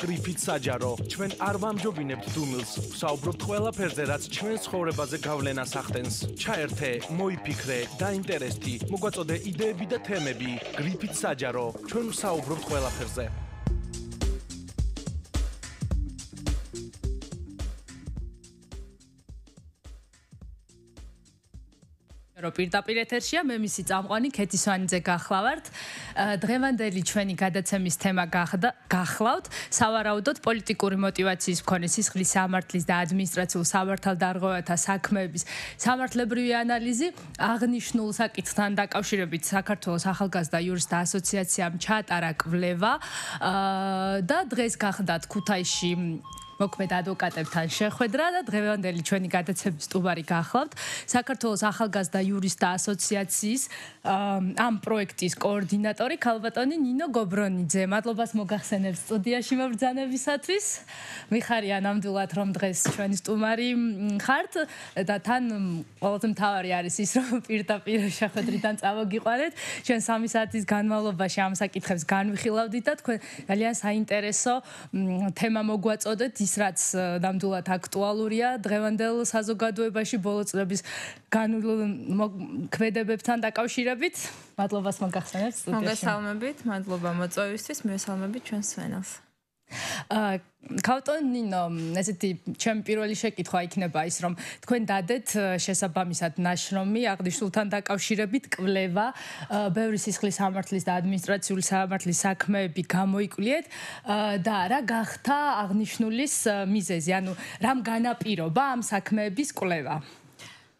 სტრიფით საჯარო. ჩვენ არ ვამჯობინებთ დუმილს, ვსაუბრობთ ყველაფერზე, რაც ჩვენ ცხოვრებაზე გავლენას ახდენს. ჩაერთე, მოიფიქრე, დაინტერესდი, მოგვაწოდე იდეები და თემები. გრიფით საჯარო. ჩვენ ვსაუბრობთ ყველაფერზე. რო პირდაპირ ეთერშია მე მისი წამყვანი ქეთისვანიძე გახლავართ. დღევანდელი ჩვენი გადაცემის თემა გახდა გახლავთ სავარაუდოდ პოლიტიკური мотиваციის მქონე სისხლის სამართლის და ადმინისტრაციულ სამართალდარღვევათა საქმეების სამართლებრივი ანალიზი აღნიშნულ საკითხთან დაკავშირებით საქართველოს ახალგაზრდა იურისტთა ასოციაციამ ჩატარა კვლევა და დღეს გახდათ ქუთაისში მოქმედ ადვოკატებთან შეხვედრა და დღევანდელი ჩვენი გადაცემის სტუბარი გახლავთ საქართველოს ახალგაზრდა იურისტთა ასოციაციის ამ პროექტის კოორდინატორი ქალბატონი ნინო გობრონიძე. მადლობას მოგახსენებს სტუდიაში მომბრძანებისათვის. მიხარია ნამდვილად რომ დღეს ჩვენი სტუმარი ხართ და თან ყველაზე მთავარი არის ის რომ პირდაპირ შეხვედრიდან წავაგიყვანეთ. ჩვენ 3 საათის განმავლობაში ამ საკითხებს განვიხილავდით და თქვენ ძალიან საინტერესო თემა მოგვაწოდეთ. ის რაც ნამდვილად აქტუალურია დღევანდელ საზოგადოებაში ბოლო წლების განულ ქმედებებთან დაკავშირებით მადლობას მოგახსენებთ სტუდიაში მოგესალმებით მადლობა მოწვევისთვის მოესალმებით ჩვენს სვენელს კავტონინო, ესეთი ჩემ პირველი შეკითხვა იქნება ის, რომ თქვენ დადეთ შესაბამისად ნაშრომი აღნიშნულთან დაკავშირებით კვლევა, ბევრი სისხლის სამართლის და ადმინისტრაციული სამართლის საქმეები გამოიკვლიეთ და რა გახთა აღნიშნულის მიზეზი, ანუ რამ განაპირობა ამ საქმეების კვლევა?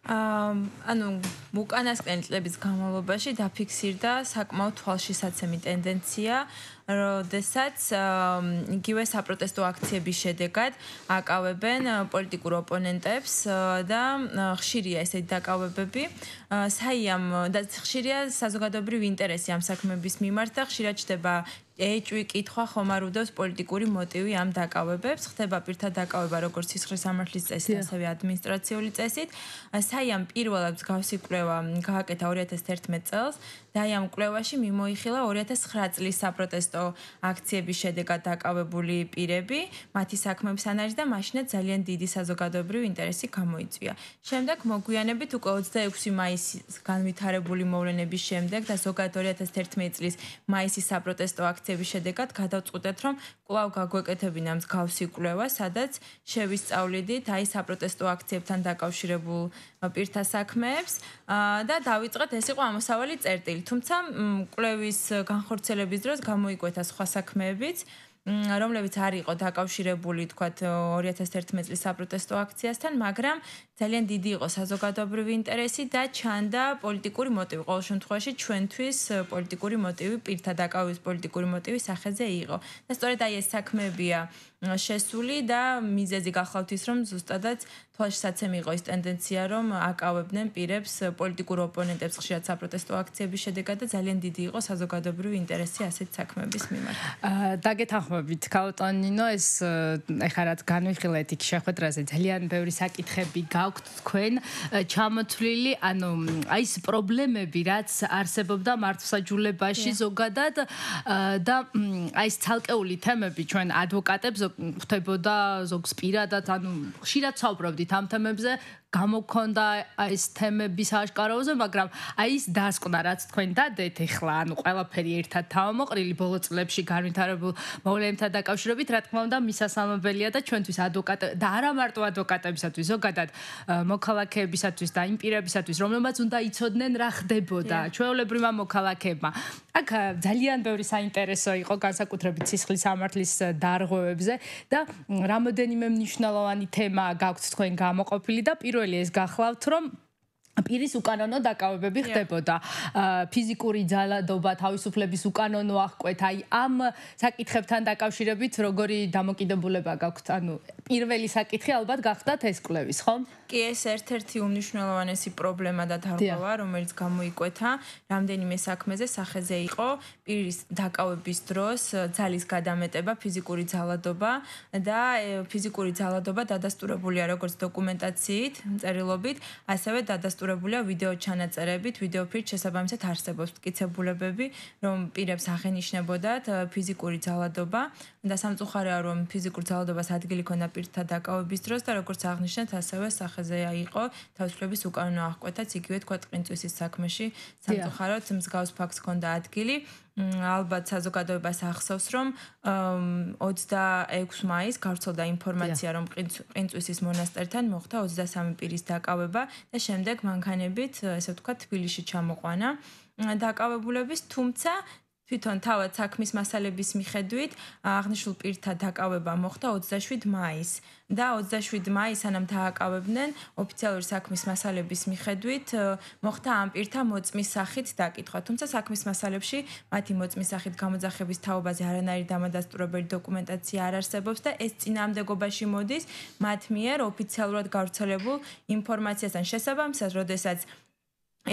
ანუ უკანასკნელი წლების განმავლობაში დაფიქსირდა საკმაოდ თვალშისაცემი ტენდენცია, როდესაც იგივე საპროტესტო აქციების შედეგად აკავებენ პოლიტიკურ ოპონენტებს და ხშირია ესეთი დაკავებები. საიამ და ხშირია საზოგადოებრივი ინტერესი ამ საქმეების მიმართ და ხშირად ჩდება ეჭვი კითხვა ხომ არ უდევს პოლიტიკური მოტივი ამ დაკავებებს ხდება პირთა დაკავება როგორც სისხლის სამართლის წესით ასევე ადმინისტრაციული წესით საიამ პირველად გავსიკვლევა გააკეთა 2011 წელს და ამ კვლევაში მიმოიხილა 2009 წლის საპროტესტო აქციების შედეგად დაკავებული პირები, მათი საქმეების ანალიზი და მაშინა ძალიან დიდი საზოგადოებრივი ინტერესი გამოიწვია. შემდეგ მოგვიანებით უკვე 26 მაისის განვითარებული მოვლენების შემდეგ და ზოგად 2011 წლის მაისის საპროტესტო აქციების შედეგად გადავწყვიტეთ, რომ კვლავ გაგვეკეთებინ ამ გავსი კვლევა, სადაც შევისწავლიდით აი საპროტესტო აქციებთან დაკავშირებულ პირთა საქმეებს და დავიწყეთ ეს იყო ამოსავალი წერტილი. თუმცა კვლევის განხორციელების დროს გამოიგვეთა სხვა საქმეებიც, რომლებიც არ იყო დაკავშირებული, თქვათ 2011 წლის საპროტესტო აქციასთან, მაგრამ ძალიან დიდი იყო საზოგადოებრივი ინტერესი და ჩანდა პოლიტიკური მოტივი. ყოველ შემთხვევაში ჩვენთვის პოლიტიკური მოტივი, პირთა დაკავების პოლიტიკური მოტივი სახეზე იყო. და სწორედ აი ეს საქმეებია შესული და მიზეზი გახლავთის რომ ზუსტადაც თვალშისაცემი იყო ეს ტენდენცია რომ აკავებდნენ პირებს პოლიტიკურ ოპონენტებს ხშირად საპროტესტო აქციების შედეგად და ძალიან დიდი იყო საზოგადოებრივი ინტერესი ასეთ საქმეების მიმართ. აა დაგეთანხმებით კაუტონინო ეს ეხა რაც განვიხილეთ იქ შეხვედრაზე ძალიან ბევრი საკითხები გაქვთ თქვენ ჩამოთვლილი ანუ აი ეს პრობლემები რაც არსებობდა მართვსაჯულებაში ზოგადად და აი ეს თალკეული თემები ჩვენ ადვოკატებს ხდებოდა ზოგ სპირადად ანუ ხშირად საუბრობდით ამ თემებზე გამოქონდა ეს თემების აღკარავზე, მაგრამ აი ეს დასკვნა, რაც თქვენ დადეთ ეხლა, ანუ ყველაფერი ერთად თავმოყრილი ბოლო წლებში განვითარებულ მოვლენთა დაკავშირებით, რა თქმა უნდა, მისასალმებელია და ჩვენთვის ადვოკატ და არა მარტო ადვოკატებისათვის, ზოგადად მოქალაქეებისათვის და იმპერიებისათვის, რომლებმაც უნდა იცოდნენ რა ხდებოდა ჩვეულებრივმა მოქალაქებმა. აქ ძალიან ბევრი საინტერესო იყო განსაკუთრებით სისხლის სამართლის დარღვევებზე და რამოდენიმე მნიშვნელოვანი თემა გაქვთ თქვენ გამოყოფილი და პირველ პირველი ეს გახლავთ რომ პირის უკანონო დაკავებები ხდებოდა. ფიზიკური ძალადობა, თავისუფლების უკანონო აღკვეთა, აი ამ საკითხებთან დაკავშირებით როგორი დამოკიდებულება გაქვთ? ანუ პირველი საკითხი ალბათ გახდათ ეს კლევის, ხო? კი ეს ერთ-ერთი უნიშნულოვანესი პრობლემა და დარღვა, რომელიც გამოიკვეთა რამდენიმე საქმეზე სახეზე იყო პირის დაკავების დროს ძალის გადამეტება, ფიზიკური ძალადობა და ფიზიკური ძალადობა დადასტურებულია როგორც დოკუმენტაციით, წერილობით, ასევე დადასტურებულია ვიდეო ჩანაწერებით, ვიდეო ფირთ შესაბამისად არსებობს მტკიცებულებები, რომ პირებს აღენიშნებოდათ ფიზიკური ძალადობა, და სამწუხაროა რომ ფიზიკურ ძალადობას ადგილი ქონდა პირთა დაკავების დროს და როგორც აღნიშნეთ ასევე სახეზე აიყო თავისუფლების უკანონო აღკვეთაც იგივე თქვა ტყინწვისის საქმეში სამწუხაროდ მსგავს ფაქტს ქონდა ადგილი ალბათ საზოგადოებას ახსოვს რომ 26 მაისს გავრცელდა ინფორმაცია რომ პრინცვისის მონასტერთან მოხდა 23 პირის დაკავება და შემდეგ მანქანებით ესე ვთქვა თბილისში ჩამოყვანა დაკავებულების თუმცა თვითონ თავად საქმის მასალების მიხედვით აღნიშნულ პირთა დაკავება მოხდა 27 მაისს და 27 მაისს ანამ დააკავებდნენ ოფიციალური საქმის მასალების მიხედვით მოხდა ამ პირთა მოწმის სახით დაკითხვა თუმცა საქმის მასალებში მათი მოწმის სახით გამოძახების თაობაზე არანაირი დამადასტურებელი დოკუმენტაცია არ არსებობს და ეს წინამდებობაში მოდის მათ მიერ ოფიციალურად გავრცელებულ ინფორმაციასთან შესაბამისად შესაძაც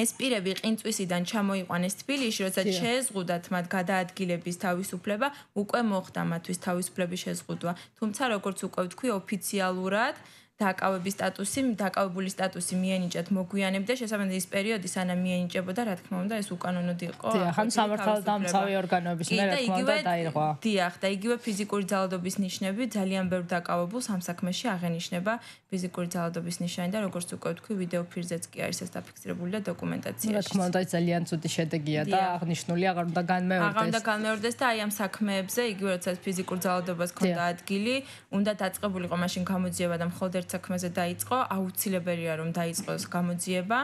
ეს პირები ყინწვისიდან ჩამოიყვანეს თბილისში, როცა შეზღუდათ მათ გადაადგილების თავისუფლება, უკვე მოხდა მათთვის თავისუფლების შეზღუდვა. თუმცა როგორც უკვე ვთქვი ოფიციალურად, აა დაკავების სტატუსი, დაკავებული სტატუსი მიენიჭათ მოგვიანებით და შესაბამისი პერიოდი სანამ მიენიჭებოდა, რა თქმა უნდა, ეს უკანონოდ იყო. დიახ, ან სამართალდამცავი ორგანოების მიერ რა თქმა უნდა დაირღვა. დიახ, და იგივე ფიზიკური ძალადობის ნიშნები ძალიან ბევრ დაკავებულ სამსაქმეში აღენიშნება ფიზიკური ძალადობის ნიშანი და როგორც უკვე ვთქვი, ვიდეო ფირზეც კი არის ეს დაფიქსირებული და დოკუმენტაციაში. რა თქმა უნდა, ძალიან ცუდი შედეგია და აღნიშნული აღარ უნდა განმეორდეს. აღარ უნდა განმეორდეს და აი ამ საქმეებზე, იგივე როდესაც ფიზიკურ ძალადობას ხონდა ადგილი, უნდა დაწყებულიყო მაშინ გამოძიება და მხოლოდ ერთ საქმეზე დაიწყო, აუცილებელია რომ დაიწყოს გამოძიება,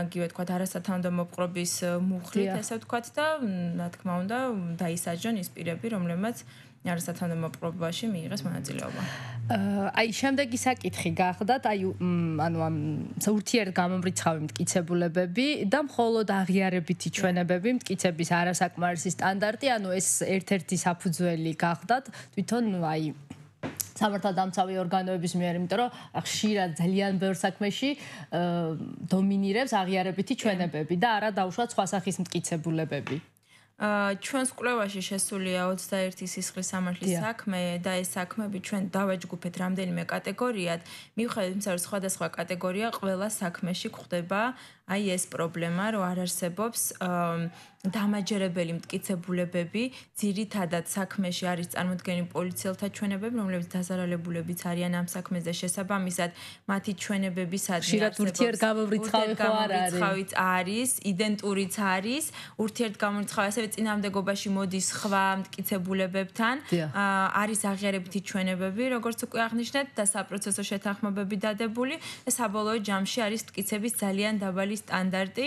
იგივე თქვა არასათანადო მოპყრობის მუხლით, ასე ვთქვათ და რა თქმა უნდა, დაისაჯონ ის პირები, რომლებმაც არასათანადო მოპყრობაში მიიღეს მონაწილეობა. აი შემდეგი საკითხი გახლდათ, აი ანუ ამ საურთიერთ გამომრიცხავი მткиცებულებები და მხოლოდ აღიარებითი ჩვენებები მткиცების არასაკმარისი სტანდარტი, ანუ ეს ერთ-ერთი საფუძველი გახლდათ თვითონ აი სამართალდამცავი ორგანოების მიერ, იმიტომ რომ ხშირად ძალიან ბევრ საქმეში დომინირებს აღიარებითი ჩვენებები და არა დაუშვათ სხვა სახის მტკიცებულებები. ა ჩვენს კვლევაში შესულია 21 სისხლის სამართლის საქმე და ეს საქმეები ჩვენ დავაჯგუფეთ რამდენიმე კატეგორიად. მივხვდით, რომ სხვადასხვა კატეგორია ყველა საქმეში გვხვდება აი ეს პრობლემა რო არ არსებობს დამაჯერებელი მткиცებულებები ძირითადად საქმეში არის წარმოქმნილი პოლიციელთა ჩვენებები რომლებიც დაზარალებულებიც არიან ამ საქმეზე შესაბამისად მათი ჩვენებები სადღაც ხშირად ურთიერთ გამომრიცხავი ხო არ არის ურთიერთ არის იდენტურიც არის ურთიერთ გამომრიცხავი ასევე წინამდებობაში მოდის ხვა მткиცებულებებთან არის აღიარებითი ჩვენებები როგორც უკვე აღნიშნეთ და საპროცესო შეთანხმებები დადებული და საბოლოო ჯამში არის მткиცების ძალიან დაბალი არის სტანდარტი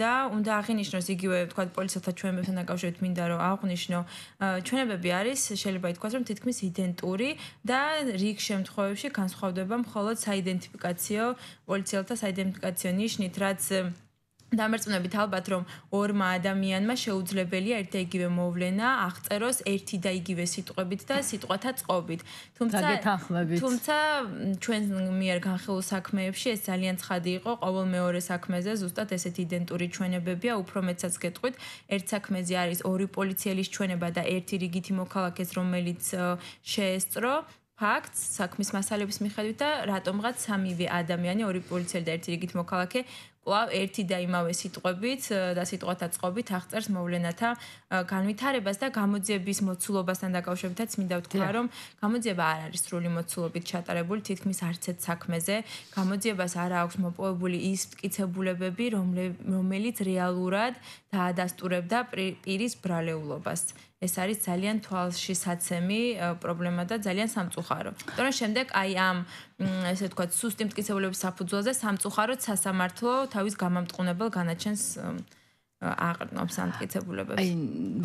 და უნდა აღინიშნოს იგივე თქვა პოლიციათა ჩვენებებთან დაკავშირებით მინდა რომ აღნიშნო ჩვენებები არის შეიძლება ითქვას რომ თითქმის იდენტური და რიგ შემთხვევებში განსხვავდება მხოლოდ საიდენტიფიკაციო პოლიციელთა საიდენტიფიკაციო ნიშნით რაც დამერწმნებით ალბათ რომ ორმა ადამიანმა შეუძლებელია ერთი იგივე მოვლენა აღწეროს ერთი და იგივე სიტყვებით და სიტყვათა წყობით. თუმცა თუმცა ჩვენ მიერ განხილულ საქმეებში ეს ძალიან ცხადი იყო ყოველ მეორე საქმეზე ზუსტად ესეთ იდენტური ჩვენებებია უფრო მეცაც გეტყვით. ერთ საქმეზე არის ორი პოლიციელის ჩვენება და ერთი რიგითი მოქალაქეს რომელიც შეესწრო ფაქტ საქმის მასალების მიხედვით და რატომღაც სამივე ადამიანი ორი პოლიციელი და ერთი რიგით მოქალაქე კლავ ერთი და იმავე სიტყვებით და სიტყვათა წყობით აღწერს მოვლენათა განვითარებას და გამოძიების მოცულობასთან დაკავშირებითაც მინდა ვთქვა რომ გამოძიება არ არის სრული მოცულობით ჩატარებული თითქმის არც ერთ საქმეზე გამოძიებას არ აქვს მოპოვებული ის მტკიცებულებები რომელიც რეალურად დაადასტურებდა პირის ბრალეულობას ეს არის ძალიან თვალში საცემი პრობლემა და ძალიან სამწუხარო. იმიტომ რომ შემდეგ აი ამ ესე თქვა სუსტი მტკიცებულების საფუძველზე სამწუხაროდ სასამართლო თავის გამამტყუნებელ განაჩენს აყრნობს ამ თკეცებულებებს. აი,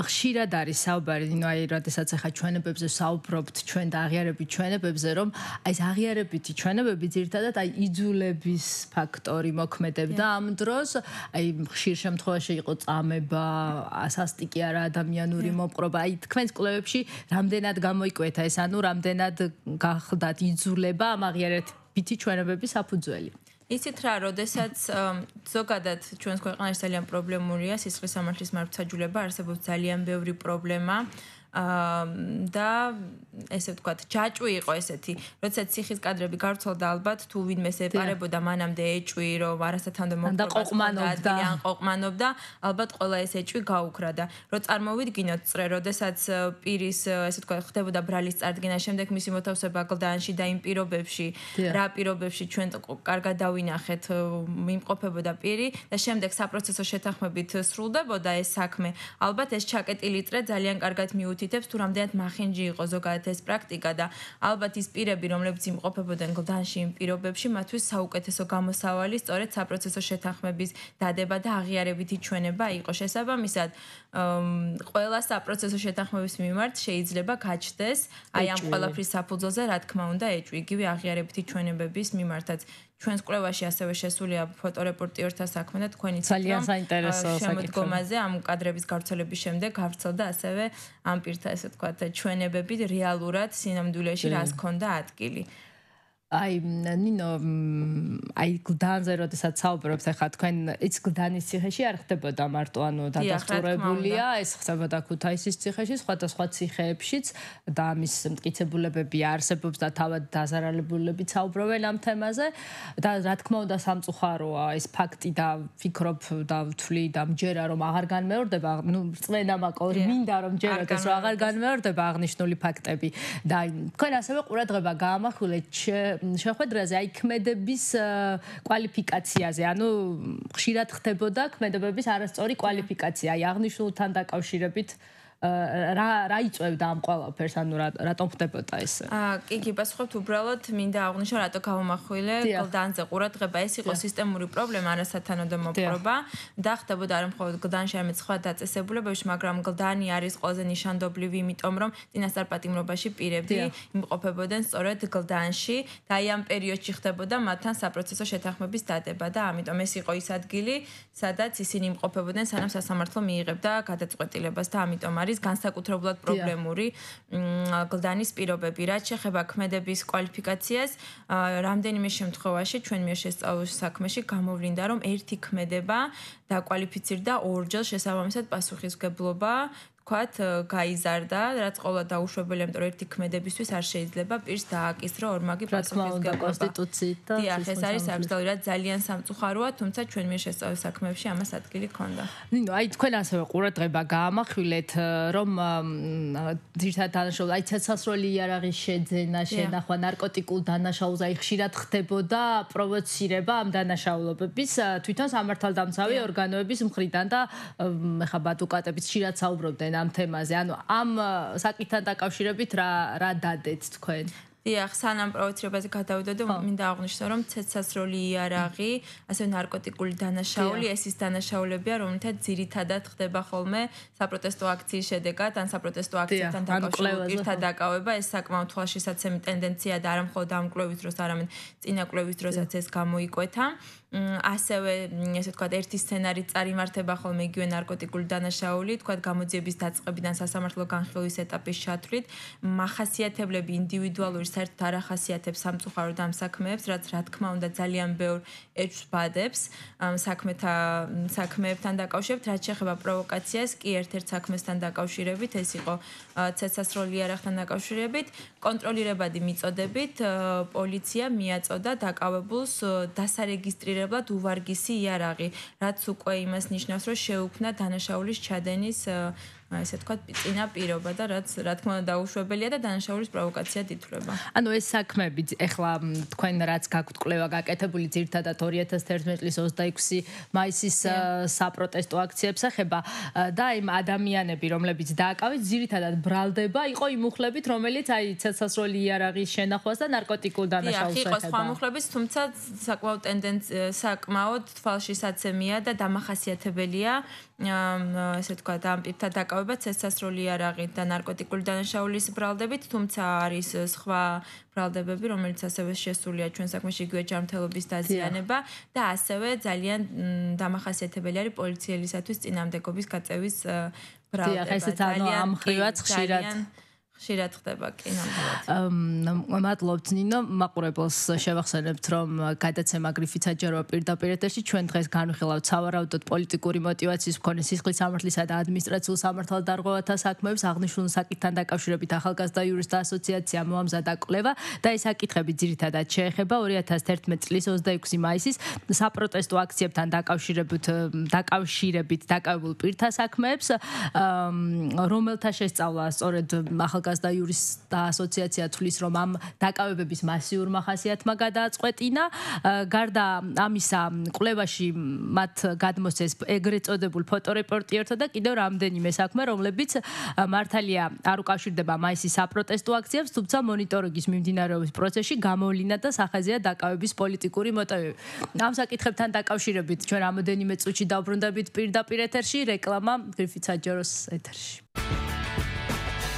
ხშირად არის საუბარი, ნუ აი, როდესაც ახლა ჩვენებებზე საუბრობთ, ჩვენ და აღიარებით ჩვენებებზე, რომ აი, ეს აღიარებითი ჩვენებები ძირთადად აი, იძულების ფაქტორი მოქმედებდა ამ დროს. აი, ხშირ შემთხვევაში იყო წამება, ასასტიკი არა ადამიანური მოპყრობა. აი, თქვენს კლუბებში რამდენად გამოიკვეთა ეს, ანუ რამდენად გახლდათ იძულება ამ აღიარებით ჩვენებების საფუძველი? ისეთ რა, როდესაც ზოგადად ჩვენს ქვეყანაში ძალიან პრობლემურია სისხლის სამართლის მართვაჯულება, არსებობს ძალიან ბევრი პრობლემა. აა და ესე ვთქვათ, ჯაჭვი იყო ესეთი, როდესაც ციხის კადრები გარცვალდა ალბათ, თუ ვინმე separeboda მანამდე ეჭვი, რომ არასათანადო მომხდარა, ყოყმანობდა, ან ყოყმანობდა, ალბათ ყველა ეს ეჭვი გაუქრადა. რო წარმოვიდგინოთ წრე, როდესაც პირის ესე ვთქვათ, ხდებოდა ბრალის წარდგენა, შემდეგ მისი მოთავსება გლდანში და იმ პირობებში, რა პირობებში ჩვენ კარგად დავინახეთ, მიმყოფებოდა პირი და შემდეგ საპროცესო შეთანხმებით სრულდებოდა ეს საქმე. ალბათ ეს ჩაკეტილი წრე ძალიან კარგად მიუთ მოგვითითებს თუ რამდენად მახინჯი იყო ზოგადად ეს პრაქტიკა და ალბათ ის პირები, რომლებიც იმყოფებოდნენ გლდანში იმ პირობებში, მათთვის საუკეთესო გამოსავალი სწორედ საპროცესო შეთანხმების დადება და აღიარებითი ჩვენება იყო. შესაბამისად, ყველა საპროცესო შეთანხმების მიმართ შეიძლება გაჩნდეს აი ამ ყველაფრის საფუძველზე, რა თქმა უნდა, ეჭვი, იგივე აღიარებითი ჩვენებების მიმართაც. ჩვენს კვლევაში ასევე შესულია ფოტორეპორტიორთა საქმე და თქვენი ძალიან საინტერესო საქმე. შემოდგომაზე ამ კადრების გავრცელების შემდეგ გავრცელდა ასევე ამ პირთა ესე ვთქვათ ჩვენებები რეალურად სინამდვილეში mm. რას ქონდა ადგილი. აი ნინო აი გდანზე როდესაც საუბრობთ ახლა თქვენ იც გდანის ციხეში არ ხდებოდა მარტო ანუ დადასტურებულია ეს ხდებოდა ქუთაისის ციხეში სხვადასხვა ციხეებშიც და ამის მტკიცებულებები არსებობს და თავად დაზარალებულები საუბრობენ ამ თემაზე და რა თქმა უნდა სამწუხაროა ეს ფაქტი და ფიქრობ და ვთვლი და მჯერა რომ აღარ განმეორდება ნუ წვენამა კონ მინდა რომ ჯერა ეს აღარ განმეორდება აღნიშნული ფაქტები და თქვენ ასევე ყურადღება გაამახვილეთ შეხვედრაზე, აი ქმედების კვალიფიკაციაზე, ანუ ხშირად ხდებოდა ქმედებების არასწორი კვალიფიკაცია, აი აღნიშნულთან დაკავშირებით რა რა იწევდა ამ ყველაფერს ანუ რატომ ხდებოდა ეს აა კი კი გასხვებთ უბრალოდ მინდა აღნიშნო რატო გამომახვილე გლდანზე ყურადღება ეს იყო სისტემური პრობლემა არა სათანადო მოპყრობა და ხდებოდა არ მხოლოდ გლდანში არამედ სხვა დაწესებულებებში მაგრამ გლდანი არის ყველაზე ნიშანდობლივი იმიტომ რომ წინასწარ პატიმრობაში პირები იმყოფებოდნენ სწორედ გლდანში და აი ამ პერიოდში ხდებოდა მათთან საპროცესო შეთანხმების დადება და ამიტომ ეს იყო ის ადგილი სადაც ისინი იმყოფებოდნენ სანამ სასამართლო მიიღებდა გადაწყვეტილებას და ამიტომ არის არის განსაკუთრებულად პრობლემური გლდანის პირობები, რაც შეეხება ქმედების კვალიფიკაციას. რამდენიმე შემთხვევაში ჩვენ მიერ შესწავლის საქმეში გამოვლინდა, რომ ერთი ქმედება დაკვალიფიცირდა ორჯერ შესაბამისად პასუხისგებლობა ვქოთ, გაიზარდა, რაც ყოლა დაუშვებელი, ამიტომ ერთი ქმედებისთვის არ შეიძლება პირს დააკისრო ორმაგი პასუხისგება კონსტიტუციით და დიახ, ეს არის საბრძოლო, რა ძალიან სამწუხაროა, თუმცა ჩვენ მე შესწავლ საქმეებში ამას ადგილი ქონდა. ნინო, აი თქვენ ასევე ყურადღება გაამახვილეთ, რომ ძირთა დანაშაულ, აი ცეცხლსროლი იარაღის შეძენა, შენახვა, ნარკოტიკულ დანაშაულს, აი ხშირად ხდებოდა პროვოცირება ამ დანაშაულობების თვითონ სამართალდამცავი ორგანოების მხრიდან და ხა ბატუკატების ხშირად საუბრობდნენ ამ თემაზე? ანუ ამ საკითხთან დაკავშირებით რა რა დადეთ თქვენ? დიახ, სანამ პროვოცირებაზე გადავიდა და მინდა აღნიშნო, რომ ცეცას როლი იარაღი, ასე ნარკოტიკული დანაშაული, ეს ის დანაშაულებია, რომლითაც ძირითადად ხდება ხოლმე საპროტესტო აქციის შედეგად, ან საპროტესტო აქციებთან დაკავშირებით ერთად დაკავება, ეს საკმაოდ თვალშისაცემი ტენდენცია და არა მხოლოდ ამ კლევის დროს, არამედ წინა კლევის დროსაც ეს გამოიკვეთა. ასევე, ესე ვთქვა, ერთი სცენარი წარიმართება ხოლმე იგივე ნარკოტიკული დანაშაული, თქვა გამოძიების დაწყებიდან სასამართლო განხილვის ეტაპის ჩათვლით, მახასიათებლები ინდივიდუალური ერთ არ ახასიათებს სამწუხარო დამსაქმეებს, რაც რა თქმა უნდა ძალიან ბევრ ეჭვბადებს საქმეთა საქმეებთან დაკავშირებით, რაც შეეხება პროვოკაციას, კი ერთ-ერთ საქმესთან დაკავშირებით, ეს იყო ცეცასროლი არახთან დაკავშირებით, კონტროლირებადი მიწოდებით პოლიცია მიაწოდა დაკავებულს დასარეგისტრირებლად უვარგისი იარაღი, რაც უკვე იმას ნიშნავს, რომ შეუქმნა დანაშაულის ჩადენის ესე თქვა წინა პირობა და რაც რა თქმა უნდა დაუშვებელია და დანაშაულის პროვოკაცია თითრება. ანუ ეს საქმეები ეხლა თქვენ რაც გაგვთკლევა გაკეთებული ძირთადად 2011 წლის 26 მაისის საპროტესტო აქციებს ახება და იმ ადამიანები რომლებიც დააკავეს ძირთადად ბრალდება იყო იმ უხლებით რომელიც აი ცეცასროლი იარაღის შენახვას და ნარკოტიკულ დანაშაულს ახება. იყო სხვა უხლებიც თუმცა საკმაოდ ტენდენცია საკმაოდ თვალშისაცემია და დამახასიათებელია ესე თქვა დამპირთა დაკავება დაავადება ცეცასრული იარაღით და ნარკოტიკული დანაშაულის ბრალდებით, თუმცა არის э, სხვა ბრალდებები, რომელიც ასევე შესულია ჩვენ საქმეში იგივე ჯანმრთელობის დაზიანება და ასევე ძალიან დამახასიათებელი არის პოლიციელისათვის წინამდებობის გაწევის э, ბრალდება. ძალიან ამხრივაც ხშირად ხშირად ხდება კინო. მადლობთ ნინო, მაყურებელს შევახსენებთ, რომ გადაცემა გრიფიცა ჯერო პირდაპირ ეთერში ჩვენ დღეს განვიხილავთ სავარაუდოდ პოლიტიკური მოტივაციის მქონე სისხლის სამართლისა და ადმინისტრაციულ სამართალ დარღვევათა საქმეებს აღნიშნულ საკითხთან დაკავშირებით ახალგაზრდა იურისტთა ასოციაცია მოამზადა კვლევა და ეს საკითხები ძირითადად შეეხება 2011 წლის 26 მაისის საპროტესტო აქციებთან დაკავშირებით დაკავშირებით დაკავებულ პირთა საქმეებს, რომელთა შესწავლა სწორედ ახალ ახალგაზრდა იურისტთა ასოციაცია თulis რომ ამ დაკავებების მასიურმა ხასიათმა გადააწყვეტინა გარდა ამისა კვლევაში მათ გადმოსეს ეგრეთ წოდებულ ფოტორეპორტიერთა და კიდევ რამდენიმე საქმე რომლებიც მართალია არ უკავშირდება მაისის საპროტესტო აქციებს თუმცა მონიტორინგის მიმდინარეობის პროცესში გამოვლინდა და სახეზეა დაკავების პოლიტიკური მოტივები ამ საკითხებთან დაკავშირებით ჩვენ რამოდენიმე წუთში დავბრუნდებით პირდაპირ ეთერში რეკლამა გრიფიცა ჯეროს ეთერში thank you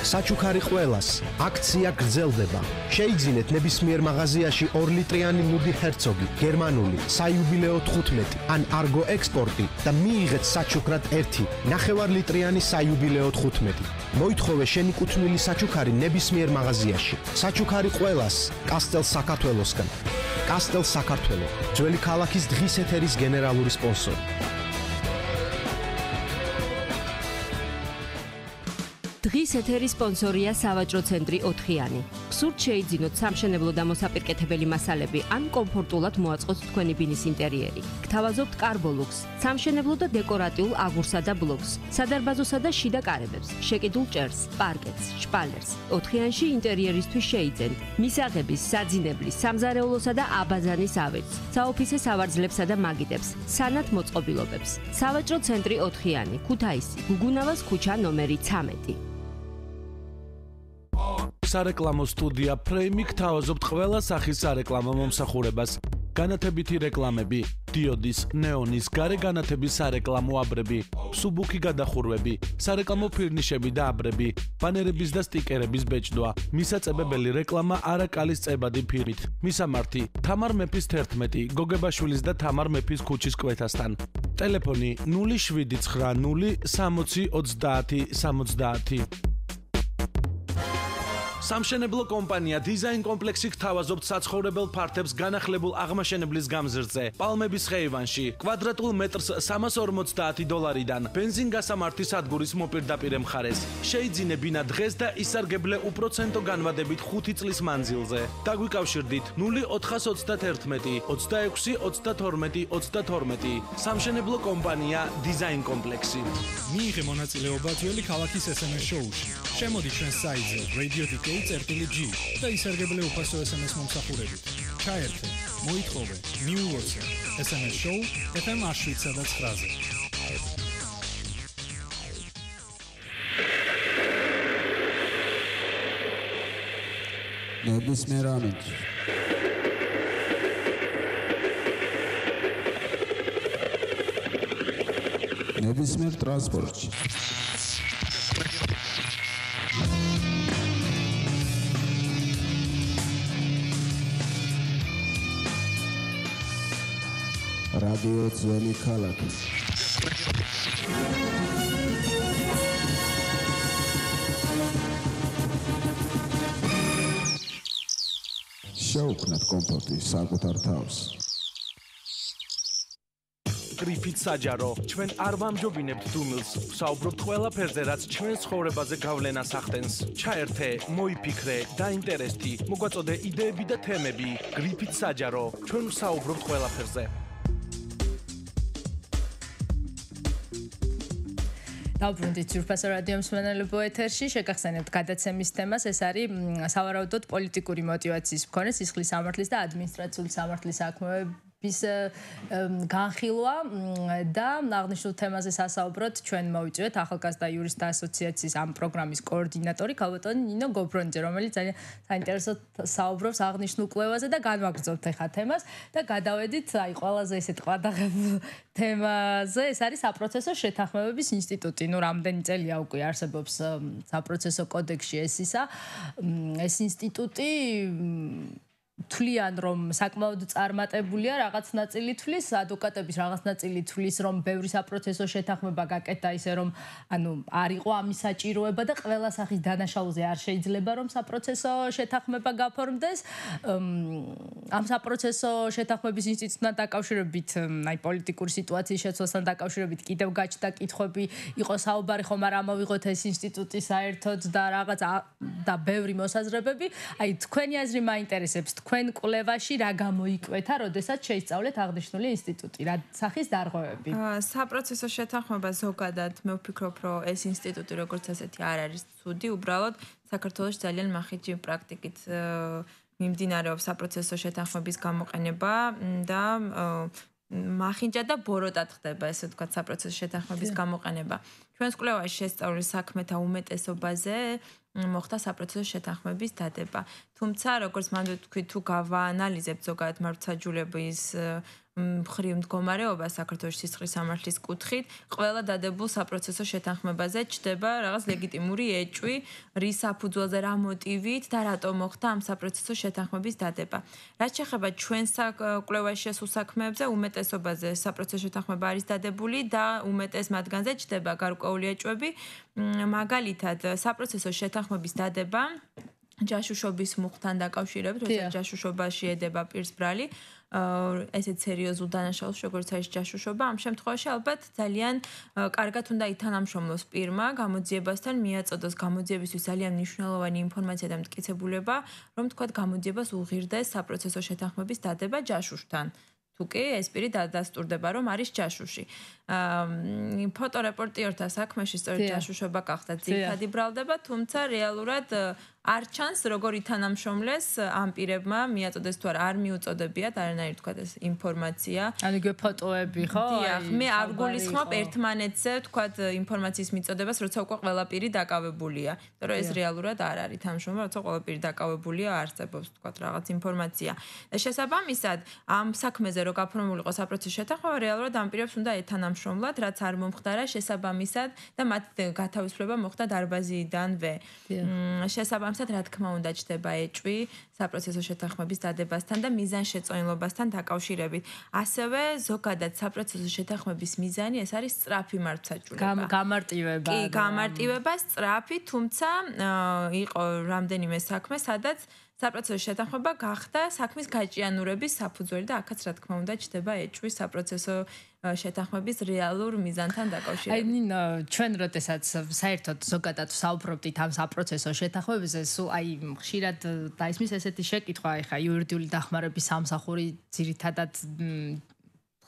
საჩუქარი ყოველას. აქცია გრძელდება. შეიძინეთ ნებისმიერ მაღაზიაში 2 ლიტრიანი ლუდი герцоგი, გერმანული, საიუბილეო 15, ან არგო ექსპორტი და მიიღეთ საჩუქრად 1 9 ლიტრიანი საიუბილეო 15. მოითხოვე შენი კუთვნილი საჩუქარი ნებისმიერ მაღაზიაში. საჩუქარი ყოველას, კასტელ საქართველოსგან. კასტელ საქართველო, ძველი ქალაქის დღის ეთერის გენერალური სპონსორი. დღის ეთერის სპონსორია სავაჭრო ცენტრი 4-იანი. გსურთ შეიძინოთ სამშენებლო და მოსაპირკეთებელი მასალები, ან კომფორტულად მოაწყოთ თქვენი ბინის ინტერიერი. გთავაზობთ Carbolux, სამშენებლო და დეკორატიულ აგურსა და ბლოკს, სადარბაზოსა და შიდა კარებს, შეკიდულ ჭერს, პარკეტს, შპალერს. 4-იანში ინტერიერისთვის შეიძენთ მისაღების, საძინებლის, სამზარეულოსა და აბაზანის ავეჯს, საოფისე სავარძლებსა და მაგიდებს, სანათ მოწყობილობებს. სავაჭრო ცენტრი 4-იანი, ქუთაისი, გუგუნავას ქუჩა ნომერი 13. სარეკლამო სტუდია ფრეიმიკ თავაზობთ ყველა სახის სარეკლამო მომსახურებას. განათებითი რეკლამები, დიოდის, ნეონის, გარე განათების სარეკლამო აბრები, სუბუქი გადახურვები, სარეკლამო ფირნიშები და აბრები, ბანერების და სტიკერების ბეჭდვა, მისაწებებელი რეკლამა არაკალის წებადი ფირით. მისამართი: თამარ მეფის 11, გოგებაშვილის და თამარ მეფის ქუჩის კვეთასთან. ტელეფონი: 0790 60 30 70 სამშენებლო კომპანია დიზაინ კომპლექსი გთავაზობთ საცხოვრებელ ფართებს განახლებულ აღმაშენებლის გამზრზე პალმების ხეივანში კვადრატულ მეტრს 350 დოლარიდან ბენზინ გასამართის ადგურის მოპირდაპირე მხარეს შეიძინე ბინა დღეს და ისარგებლე უპროცენტო განვადებით 5 წლის მანძილზე დაგვიკავშირდით 0491 26 32 სამშენებლო კომპანია დიზაინ კომპლექსი მიიღე მონაწილეობა ძველი ქალაქის SMS შოუში შემოდი ჩვენ საიზე რადიო დიკო ადგილ წერტილი G და ისარგებლე უფასო SMS მომსახურებით. ჩაერთე, მოიწოვე New World SMS Show FM Schweiz-დან ფრაზა. ნებს მე რამეთ ნებს მე ტრანსპორტში რადიო ძველი ქალაქი შეუკნათ კომფორტის საკუთარ თავს კრიფიც საჯარო ჩვენ არ ვამჯობინებთ დუმილს საუბრობთ ყველაფერზე რაც ჩვენს ხოვრებაზე გავლენას ახდენს ჩაერთე მოიფიქრე დაინტერესდი მოგვაწოდე იდეები და თემები კრიფიც საჯარო ჩვენ ვსაუბრობთ ყველაფერზე დაუბრუნდით ზურფასა რადიო მსმენელებო ეთერში შეგახსენებთ გადაცემის თემას ეს არის სავარაუდოდ პოლიტიკური მოტივაციის მქონე სისხლის სამართლის და ადმინისტრაციული სამართლის საქმეები ვის განხილვა და აღნიშნულ თემაზე სასაუბროთ ჩვენ მოვიწვიეთ ახალგაზრდა იურისტთა ასოციაციის ამ პროგრამის კოორდინატორი ქალბატონი ნინო გოფრონძე, რომელიც ძალიან საინტერესო საუბრობს აღნიშნულ კვლევაზე და განვაგრძობთ ახლა თემას და გადავედით აი ყველაზე ესეთ ყადაღებულ თემაზე. ეს არის საპროცესო შეთანხმებების ინსტიტუტი, ნუ რამდენი წელია უკვე არსებობს საპროცესო კოდექსში ეს ისა. ეს ინსტიტუტი თვლიან რომ საკმაოდ წარმატებულია რაღაც ნაწილი თვლის ადვოკატების რაღაც ნაწილი თვლის რომ ბევრი საპროცესო შეთანხმება გაკეთდა ისე რომ ანუ არ იყო ამის საჭიროება და ყველა სახის დანაშაულზე არ შეიძლება რომ საპროცესო შეთანხმება გაფორმდეს ამ საპროცესო შეთანხმების ინსტიტუტთან დაკავშირებით აი პოლიტიკური სიტუაციის შეცვლასთან დაკავშირებით კიდევ გაჩნდა კითხვები იყო საუბარი ხომ არ ამოვიღოთ ეს ინსტიტუტი საერთოდ და რაღაც და ბევრი მოსაზრებები აი თქვენი აზრი მაინტერესებს თქვენ კვლევაში რა გამოიკვეთა, როდესაც შეისწავლეთ აღნიშნული ინსტიტუტი, რა სახის დარღვევები? აა საპროცესო შეთანხმება ზოგადად, მე ვფიქრობ, რომ ეს ინსტიტუტი როგორც ასეთი არ არის ცუდი, უბრალოდ საქართველოს ძალიან მაღალი პრაქტიკით მიმდინარეობს საპროცესო შეთანხმების გამოყენება და მახინჯა და ბოროტად ხდება ესე თქვა საპროცესო შეთანხმების გამოყენება. ჩვენს კვლევაში შესწავლილ საქმეთა უმეტესობაზე მოხდა საპროცესო შეთანხმების დადება. თუმცა, როგორც მანდ ვთქვი, თუ გავაანალიზებთ ზოგადად მარცხაჯულების მხრივ მდგომარეობა საქართველოს სისხლის სამართლის კუთხით, ყველა დადებულ საპროცესო შეთანხმებაზე ჩდება რაღაც ლეგიტიმური ეჭვი, რის საფუძველზე რა მოტივით და რატო მოხდა ამ საპროცესო შეთანხმების დადება. რაც შეეხება ჩვენს საკვლევაში სასაქმეებზე, უმეტესობაზე საპროცესო შეთანხმება არის დადებული და უმეტეს მათგანზე ჩდება გარკვეული ეჭვები, მაგალითად, საპროცესო შეთანხმების დადება ჯაშუშობის მუხთან დაკავშირებით, როდესაც ჯაშუშობაში ედება პირს ბრალი, ესეთ სერიოზულ დანაშაულს როგორც არის ჯაშუშობა ამ შემთხვევაში ალბათ ძალიან კარგად უნდა ითანამშრომლოს პირმა გამოძიებასთან მიაწოდოს გამოძიების ძალიან მნიშვნელოვანი ინფორმაცია და მტკიცებულება რომ თქვა გამოძიებას უღირდეს საპროცესო შეთანხმების დადება ჯაშუშთან თუკი ეს პირი დადასტურდება რომ არის ჯაშუში. ფოტორეპორტიორთა საქმეში სწორი ჯაშუშობა გახდა ძირითადი ბრალდება, თუმცა რეალურად არ ჩანს როგორი თანამშრომლეს ამპირებმა მიაწოდეს თუ არ არ მიუწოდებიათ არანაირ თქვა ეს ინფორმაცია. ანუ გე ფოტოები ხო? დიახ, მე არ გულისხმობ ერთმანეთზე თქვა ინფორმაციის მიწოდებას, როცა უკვე ყველაპირი დაკავებულია. იმიტომ რომ ეს რეალურად არ არის თანამშრომელი, როცა ყველაპირი დაკავებულია, არსებობს თქვა რაღაც ინფორმაცია. და შესაბამისად, ამ საქმეზე რო გაფორმებულიყო საპროცესო შეთანხმება, რეალურად ამპირებს უნდა ეთანამ სამშრომლად, რაც არ მომხდარა შესაბამისად და მათ გათავისუფლება მოხდა დარბაზიდანვე. შესაბამისად, რა თქმა უნდა, ჩდება ეჭვი საპროცესო შეთანხმების დადებასთან და მიზანშეწონილობასთან დაკავშირებით. ასევე ზოგადად საპროცესო შეთანხმების მიზანი ეს არის სწრაფი მართვაჭრულობა. გამარტივება. კი, გამარტივება სწრაფი, თუმცა იყო რამდენიმე საქმე, სადაც საპროცესო შეთანხმება გახდა საქმის გაჭიანურების საფუძველი და ახაც რა თქმა უნდა ჩდება ეჭვი საპროცესო შეთანხმების რეალურ მიზანთან დაკავშირებით. აი ნინო, ჩვენ როდესაც საერთოდ ზოგადად საუბრობდით ამ საპროცესო შეთანხმებზე, სულ აი ხშირად დაისმის ესეთი შეკითხვა, ეხა იურიდიული დახმარების სამსახური ძირითადად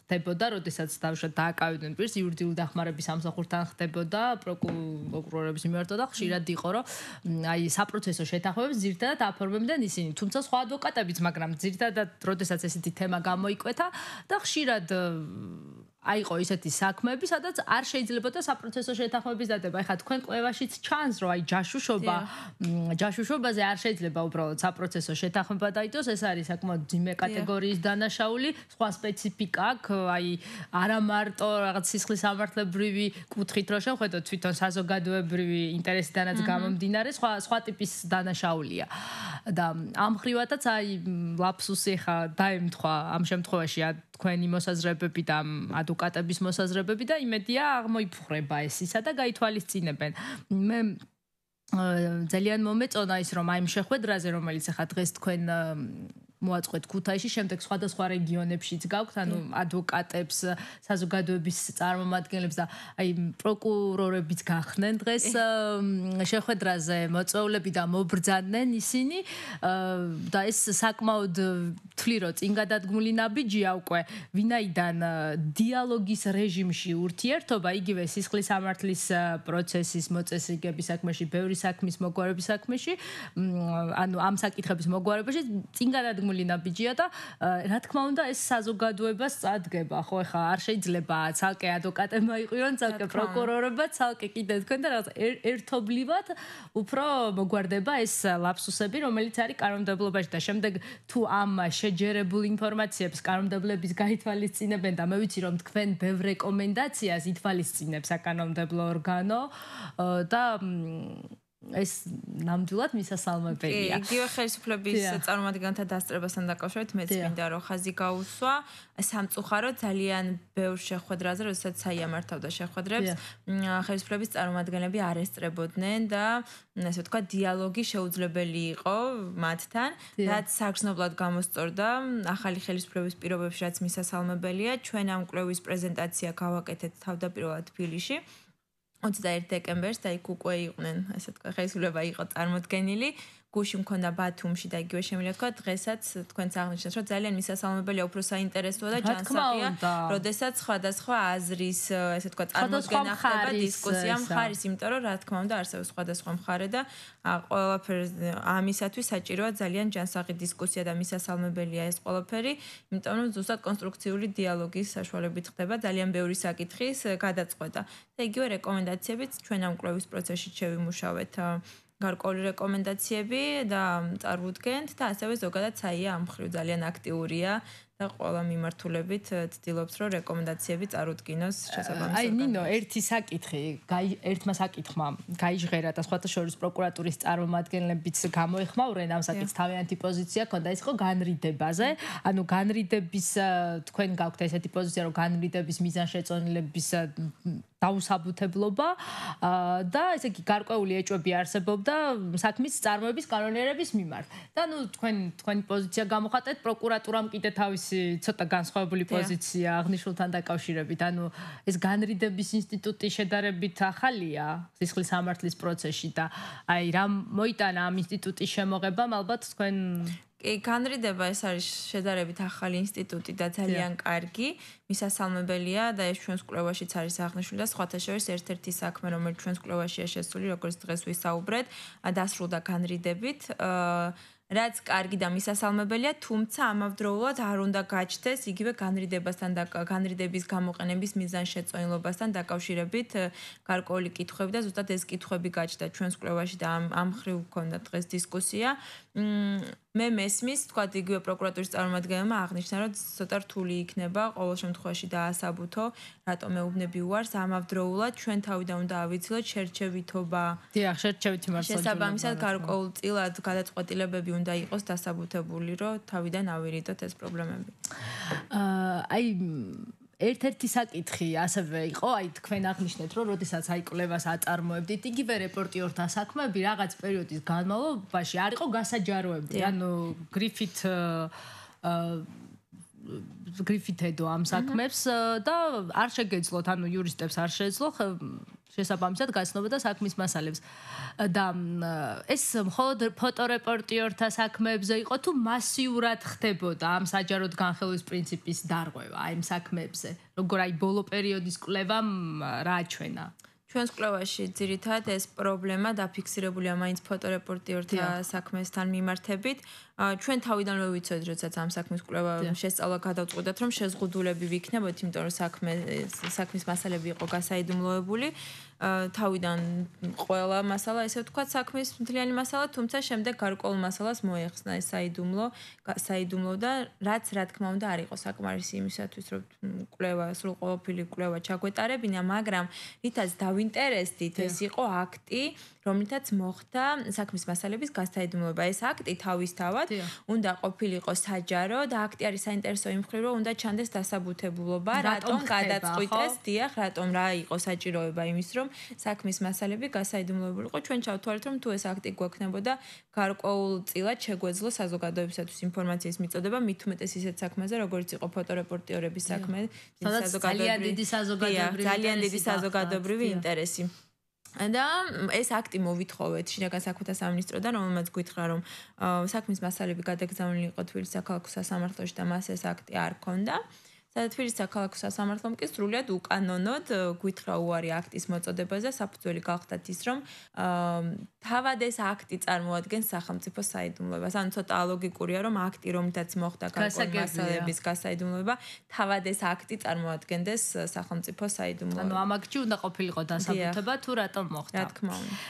ხდებოდა, როდესაც დავშა დააკავებდნენ პირს იურიდიული დახმარების სამსახურთან ხდებოდა, პროკურორების მიმართ და ხშირად იყო, რომ აი საპროცესო შეთანხმებს ზირთადად აფორმებდნენ ისინი, თუმცა სხვა ადვოკატებიც, მაგრამ ზირთადად როდესაც ესეთი თემა გამოიკვეთა და ხშირად აიყო ისეთი საქმეები, სადაც არ შეიძლებოდა საპროცესო შეთანხმების დადება. ეხლა თქვენ ყველაშიც ჩანს, რომ აი ჯაშუშობა ჯაშუშობაზე არ შეიძლება უბრალოდ საპროცესო შეთანხმება დაიწოს, ეს არის საკმაოდ ძიმე კატეგორიის დანაშაული, სხვა სპეციფიკა აქვს, აი არა მარტო რაღაც სისხლის სამართლებრივი კუთხით რო შეხედოთ თვითონ საზოგადოებრივი ინტერესიდანაც mm-hmm. გამომდინარე, სხვა სხვა ტიპის დანაშაულია. და ამ ხრივათაც აი ლაფსუსი ხა დაემთხვა ამ შემთხვევაში თქვენი მოსაზრებები და ადვოკატების მოსაზრებები და იმედია აღმოიფხრება ეს ისა და გაითვალისწინებენ. მე ძალიან მომეწონა ის რომ აი იმ შეხვედრაზე რომელიც ახლა დღეს თქვენ მოაწყვეთ ქუთაისში, შემდეგ სხვადასხვა რეგიონებშიც გაქვთ, ანუ mm. ადვოკატებს, საზოგადოების წარმომადგენლებს და აი პროკურორებიც გახდნენ დღეს შეხვედრაზე მოწვეულები და მობრძანდნენ ისინი და ეს საკმაოდ თვლირო წინ გადადგმული ნაბიჯია უკვე, ვინაიდან დიალოგის რეჟიმში ურთიერთობა იგივე სისხლის სამართლის პროცესის მოწესრიგების საქმეში, ბევრი საქმის მოგვარების საქმეში, ანუ ამ საკითხების მოგვარებაში წინ გადადგმული დაგმული ნაბიჯია და რა თქმა უნდა ეს საზოგადოებას წადგება ხო ეხა არ შეიძლება ცალკე ადვოკატებმა იყვიონ ცალკე პროკურორებმა ცალკე კიდე თქვენ და რაღაც ერთობლივად უფრო მოგვარდება ეს ლაფსუსები რომელიც არის კანონმდებლობაში და შემდეგ თუ ამ შეჯერებულ ინფორმაციებს კანონმდებლების გაითვალისწინებენ და მე ვიცი რომ თქვენ ბევრ რეკომენდაციას ითვალისწინებს საკანონმდებლო ორგანო და ეს ნამდვილად მისასალმებელია. კი, იგივე ხელისუფლების წარმომადგენთა დასწრებასთან დაკავშირებით მეც მინდა რომ ხაზი გაუსვა სამწუხარო ძალიან ბევრ შეხვედრაზე, როდესაც საიამართავდა შეხვედრებს, ხელისუფლების წარმომადგენლები არ ესწრებოდნენ და ასე ვთქვა, დიალოგი შეუძლებელი იყო მათთან, რაც საგრძნობლად გამოსწორდა ახალი ხელისუფლების პირობებში, რაც მისასალმებელია. ჩვენ ამ კვლევის პრეზენტაცია გავაკეთეთ თავდაპირველად თბილისში. 21 დეკემბერს და იქ უკვე იყვნენ, ასე თქვა, ხელისუფლება იყო წარმოდგენილი გუში მქონდა ბათუმში და იგივე შემიძლია თქვა დღესაც თქვენს აღნიშნეთ რომ ძალიან მისასალმებელია უფრო საინტერესოა და ჯანსაღია როდესაც სხვადასხვა აზრის ესე თქვა წარმოდგენა ხდება დისკუსია მხარის იმიტომ რომ რა თქმა უნდა არსებობს სხვადასხვა მხარე და ყველაფერ ამისათვის საჭიროა ძალიან ჯანსაღი დისკუსია და მისასალმებელია ეს ყველაფერი იმიტომ რომ ზუსტად კონსტრუქციული დიალოგის საშუალებით ხდება ძალიან ბევრი საკითხის გადაწყვეტა და იგივე რეკომენდაციებით ჩვენ ამ კვლევის პროცესში შევიმუშავეთ გარკვეული რეკომენდაციები და წარმოუდგენთ და ასევე ზოგადად საია ამხრივ ძალიან აქტიურია და ყველა მიმართულებით ცდილობს რომ რეკომენდაციები წარუდგინოს შესაბამისად. აი ნინო, ერთი საკითხი, ერთმა საკითხმა გაიჟღერა და სხვათა შორის პროკურატურის წარმომადგენლებიც გამოეხმაურენ ამ საკითხს თავიანთი პოზიცია ქონდა ის ხო განრიდებაზე, ანუ განრიდების თქვენ გაქვთ ესეთი პოზიცია რომ განრიდების მიზანშეწონილების დაუსაბუთებლობა და ესე იგი გარკვეული ეჭვები არსებობდა საქმის წარმოების კანონიერების მიმართ და ნუ თქვენ თქვენი პოზიცია გამოხატეთ პროკურატურამ კიდე თავისი ცოტა განსხვავებული პოზიცია აღნიშნულთან დაკავშირებით ანუ ეს განრიდების ინსტიტუტი შედარებით ახალია სისხლის სამართლის პროცესში და აი რა მოიტანა ამ ინსტიტუტის შემოღებამ ალბათ თქვენ კი, განრიდება ეს არის შედარებით ახალი ინსტიტუტი და ძალიან კარგი, მისასალმებელია და ეს ჩვენს კვლევაშიც არის აღნიშნული და სხვათა შორის ერთ-ერთი საქმე, რომელიც ჩვენს კვლევაშია შესული, როგორც დღეს ვისაუბრეთ, დასრულდა განრიდებით. აა რაც კარგი და მისასალმებელია, თუმცა ამავდროულად არ უნდა გაჩდეს იგივე განრიდებასთან და განრიდების გამოყენების მიზანშეწონილობასთან დაკავშირებით გარკვეული კითხვები და ზუსტად ეს კითხვები გაჩნდა ჩვენს კვლევაში და ამ ამხრივ გქონდა დღეს დისკუსია. მე მესმის, თქვა იგივე პროკურატურის წარმომადგენელმა აღნიშნა, რომ ცოტა რთული იქნება ყოველ შემთხვევაში დაასაბუთო, რატომ მეუბნები უარს ამავდროულად ჩვენ თავიდა უნდა ავიცილოთ შერჩევითობა. დიახ, შერჩევითი მართლა. შესაბამისად გარკვეულ წილად გადაწყვეტილებები უნდა იყოს დასაბუთებული, რომ თავიდან ავირიდოთ ეს პრობლემები. აა აი ერთ-ერთი საკითხი ასევე იყო, აი თქვენ აღნიშნეთ, რომ როდესაც აი კლევას აწარმოებდით, იგივე რეპორტიორთა საქმეები რაღაც პერიოდის განმავლობაში არ იყო გასაჯაროებული. ანუ გრიფით გრიფითედო ამ mm-hmm. საქმეებს და არ შეგეძლოთ, ანუ იურისტებს არ შეეძლო შესაბამისად გაცნობა და საქმის მასალებს. და ეს მხოლოდ ფოტორეპორტიორთა საქმეებზე იყო თუ მასიურად ხდებოდა ამ საჯაროდ განხელვის პრინციპის დარღვევა აი ამ საქმეებზე, როგორ აი ბოლო პერიოდის კლევამ რა აჩვენა? ჩვენს კვლევაში ძირითადად ეს პრობლემა დაფიქსირებულია მაინც ფოტორეპორტიორთა საქმესთან მიმართებით. ჩვენ თავიდანვე ვიცოდით, როდესაც ამ საქმის კვლევა შესწავლა გადავწყვიტეთ, რომ შეზღუდულები ვიქნებოდით, იმიტომ რომ საქმე საქმის მასალები იყო გასაიდუმლოებული. თავიდან ყველა მასალა ესე ვთქვა საქმის მთლიანი მასალა, თუმცა შემდეგ გარკვეულ მასალას მოეხსნა ეს საიდუმლო, საიდუმლო და რაც რა თქმა უნდა არ იყო საკმარისი იმისათვის, რომ კვლევა სრულ ყოფილი კვლევა ჩაგვეტარებინა, მაგრამ რითაც დავინტერესდით, ეს იყო აქტი, რომლითაც მოხდა საქმის მასალების გასაიდუმლოება. ეს აქტი თავისთავად უნდა ყოფილიყო საჯარო და აქტი არის საინტერესო იმ ხრივ, რომ უნდა ჩანდეს დასაბუთებულობა, რატომ გადაწყვიტეს დიახ, რატომ რა იყო საჭიროება იმის, რომ რომ საქმის მასალები გასაიდუმლოებულიყო ჩვენ ჩავთვალეთ რომ თუ ეს აქტი გვექნებოდა გარკვეულ წილად შეგვეძლო საზოგადოებისათვის ინფორმაციის მიწოდება მით უმეტეს ისეთ საქმეზე როგორც იყო ფოტორეპორტიორების საქმე ძალიან დიდი საზოგადოებრივი ძალიან დიდი საზოგადოებრივი ინტერესი და ეს აქტი მოვითხოვეთ შინაგან საქმეთა სამინისტროდან, რომელმაც გითხრა, რომ საქმის მასალები გადაგზავნილი იყო თბილისის საქალაქო სასამართლოში და მას ეს აქტი არ ქონდა. და თბილისის ქალაქის სასამართლომ კი სრულიად უკანონოდ გვითხრა უარი აქტის მოწოდებაზე საფუძველი გაახდა ის რომ თავად ეს აქტი წარმოადგენს სახელმწიფო საიდუმლოებას ანუ ცოტა ლოგიკურია რომ აქტი რომელიც მოხდა გარკვეული მასალების გასაიდუმლოება თავად ეს აქტი წარმოადგენდეს სახელმწიფო საიდუმლოებას ანუ ამაგჭი უნდა ყოფილიყო დასაბუთება თუ რატომ მოხდა რა თქმა უნდა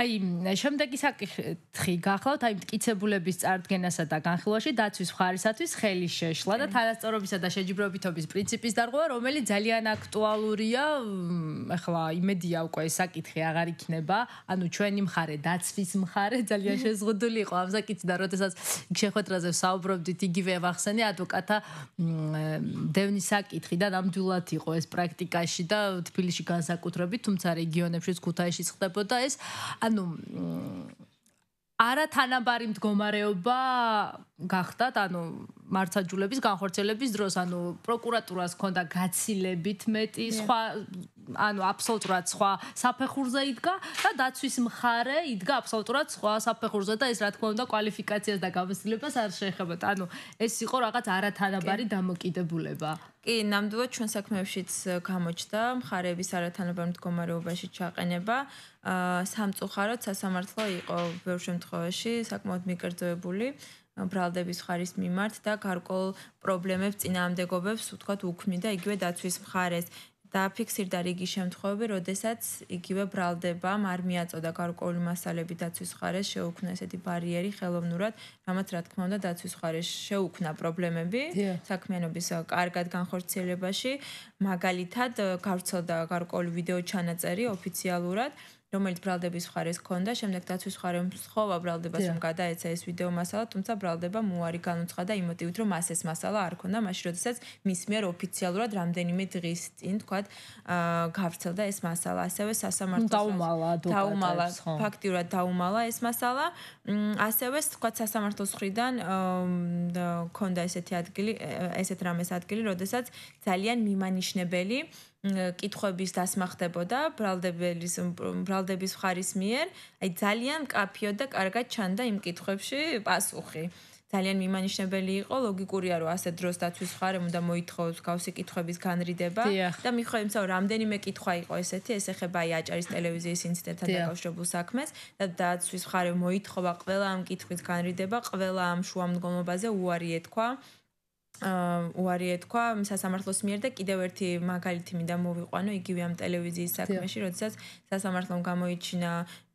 აი შემდეგი საკითხი გახლავთ აი მткиცებულების წარდგენასა და განხილვაში დაცვის მხარისათვის ხელის შეშლა და თანასწორობისა და შეჯიბრებითობის პრინციპის დარღვევა რომელიც ძალიან აქტუალურია ახლა იმედია უკვე საკითხი აღარ იქნება ანუ ჩვენი მხარე დაცვის მხარე ძალიან შეზღუდული იყო ამ საკითხი და როდესაც შეხვედრაზე საუბრობდით იგივე ახსენე ადვოკატა დევნის საკითხი და ნამდვილად იყო ეს პრაქტიკაში და თბილისში განსაკუთრებით თუმცა რეგიონებშიც ქუთაისში ხდებოდა ეს ანუ არა თანაბარი მდგომარეობა გახდათ ანუ მარცხაჯულების განხორციელების დროს ანუ პროკურატურას ქონდა გაცილებით მეტი სხვა ანუ აბსოლუტურად სხვა საფეხურზე იდგა და დაცვის მხარე იდგა აბსოლუტურად სხვა საფეხურზე და ეს რა თქმა უნდა კვალიფიკაციას და გამოცდილებას არ შეეხება. ანუ ეს იყო რაღაც არათანაბარი დამოკიდებულება. კი, ნამდვილად ჩვენ საქმეებშიც გამოჩნდა მხარეების არათანაბარ მდგომარეობაში ჩაყენება. აა სამწუხაროდ სასამართლო იყო ბევრ შემთხვევაში საკმაოდ მიკერძოებული ბრალდების ხარის მიმართ და გარკვეულ პრობლემებს წინააღმდეგობებს, თქვათ, უქმნიდა იგივე დაცვის მხარეს. დააფიქსირდა რიგი შემთხვევები, როდესაც იგივე ბრალდება არ მიაწოდა გარკვეული მასალები დაცვის ხარეს შეუქმნა ესეთი ბარიერი ხელოვნურად, რამაც რა თქმა უნდა დაცვის ხარეს შეუქმნა პრობლემები საქმიანობის კარგად განხორციელებაში, მაგალითად გავრცელდა გარკვეული ვიდეო ჩანაწერი ოფიციალურად რომელიც ბრალდების მხარეს ქონდა, შემდეგ დაცვის მხარემ სხვა ბრალდებას რომ გადაეცა ეს ვიდეო მასალა, თუმცა ბრალდება მოარი განუცხადა იმ მოტივით, რომ ასეს მასალა არ ქონდა, მაშინ როდესაც მის მიერ ოფიციალურად რამდენიმე დღის წინ, თქვათ, აა გავრცელდა ეს მასალა, ასევე სასამართლოს დაუმალა, დაუმალა, ფაქტიურად დაუმალა ეს მასალა. ასევე, თქვათ, სასამართლოს ხრიდან ქონდა ესეთი ადგილი, ესეთ რამეს ადგილი, როდესაც ძალიან მიმანიშნებელი კითხების დასмахდებოდა ბრალდებელის ბრალდების ხარის მიერ, აი ძალიან კაფიო და კარგად ჩანდა იმ კითხებში პასუხი. ძალიან მიმანიშნებელი იყო, ლოგიკურია რომ ასე დროს დაცვის ხარ უნდა მოითხოვოს გავსი კითხების განრიდება და მიხოვებს რომ რამდენიმე კითხვა იყო ესეთი, ეს ეხება აი აჭარის ტელევიზიის ინციდენტთან დაკავშირებულ საქმეს და დაცვის ხარ მოითხოვა ყველა ამ კითხვის განრიდება, ყველა ამ შუამდგომობაზე უარი ეთქვა. უარი ეთქვა სასამართლოს მიერ და კიდევ ერთი მაგალითი მინდა მოვიყვანო იგივე ამ ტელევიზიის საქმეში, როდესაც სასამართლომ გამოიჩინა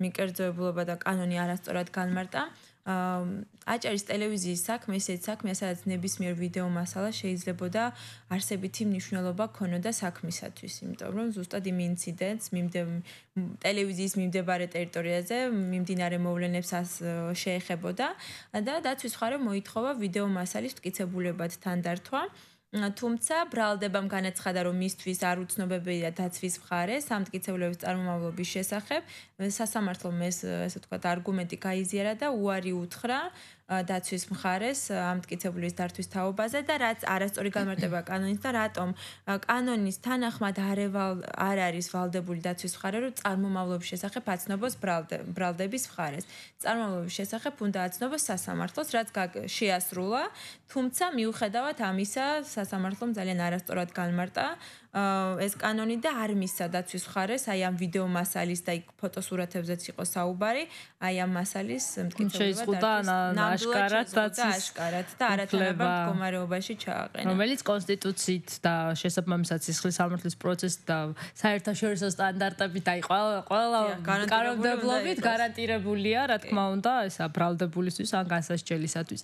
მიკერძოებულობა და კანონი არასწორად განმარტა. აჭარის ტელევიზიის საქმე, ესეც საქმე, სადაც ნებისმიერ ვიდეო მასალა შეიძლება და არსებითი მნიშვნელობა ქონოდა საქმისათვის, იმიტომ რომ ზუსტად იმ ინციდენტს ტელევიზიის მიმდებარე ტერიტორიაზე მიმდინარე მოვლენებს შეეხებოდა და დაცვის ხარო მოითხოვა ვიდეო მასალის მტკიცებულებად თანდართვა. თუმცა ბრალდებამ განაცხადა რომ მისთვის არ უცნობებია დაცვის მხარე სამტკიცებლების წარმომავლობის შესახებ სასამართლომ ეს ესე ვთქვათ არგუმენტი გაიზიარა და უარი უთხრა დაცვის მხარეს ამტკიცებულის დართვის თაობაზე და რაც არასწორი განმარტება კანონის და რატომ კანონის თანახმად არევალ არ არის valdebuli დაცვის მხარე რომ წარმომავლობის შესახებ აცნობოს ბრალდების მხარეს წარმომავლობის შესახებ უნდა აცნობოს სასამართლოს რაც შეასრულა თუმცა მიუხედავად ამისა სასამართლომ ძალიან არასწორად განმარტა ეს კანონი და არ მისცა დაცვის ხარეს აი ამ ვიდეო მასალის და იქ ფოტოსურათებზეც იყო საუბარი აი ამ მასალის მткиცებულობა და აშკარად აშკარად და არათანაბრად მდგომარეობაში ჩააყენა რომელიც კონსტიტუციით და შესაბამისად სისხლის სამართლის პროცესს და საერთაშორისო სტანდარტებით აი ყველა კანონმდებლობით გარანტირებულია რა თქმა უნდა ეს აბრალდებულისთვის ან განსასჯელისათვის